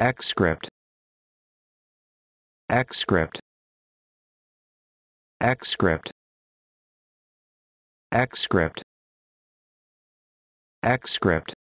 xscript xscript xscript xscript xscript